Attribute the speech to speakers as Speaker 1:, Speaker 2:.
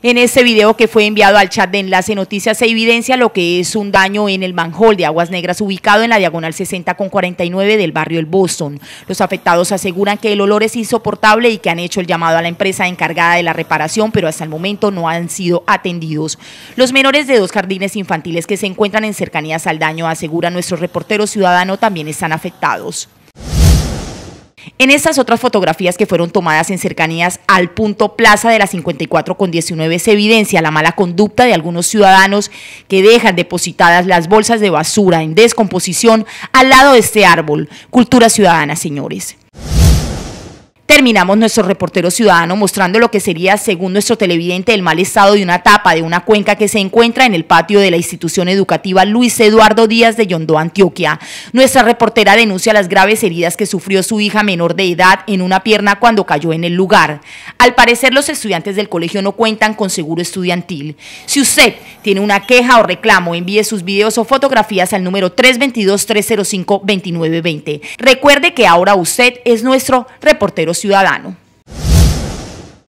Speaker 1: En este video que fue enviado al chat de Enlace Noticias se evidencia lo que es un daño en el manjol de aguas negras ubicado en la diagonal 60 con 49 del barrio El Boston. Los afectados aseguran que el olor es insoportable y que han hecho el llamado a la empresa encargada de la reparación, pero hasta el momento no han sido atendidos. Los menores de dos jardines infantiles que se encuentran en cercanías al daño, aseguran nuestro reportero ciudadano, también están afectados. En estas otras fotografías que fueron tomadas en cercanías al punto Plaza de la 54 con 19 se evidencia la mala conducta de algunos ciudadanos que dejan depositadas las bolsas de basura en descomposición al lado de este árbol. Cultura ciudadana, señores. Terminamos nuestro reportero ciudadano mostrando lo que sería, según nuestro televidente, el mal estado de una tapa de una cuenca que se encuentra en el patio de la institución educativa Luis Eduardo Díaz de Yondó, Antioquia. Nuestra reportera denuncia las graves heridas que sufrió su hija menor de edad en una pierna cuando cayó en el lugar. Al parecer, los estudiantes del colegio no cuentan con seguro estudiantil. Si usted tiene una queja o reclamo, envíe sus videos o fotografías al número 322-305-2920. Recuerde que ahora usted es nuestro reportero ciudadano ciudadano.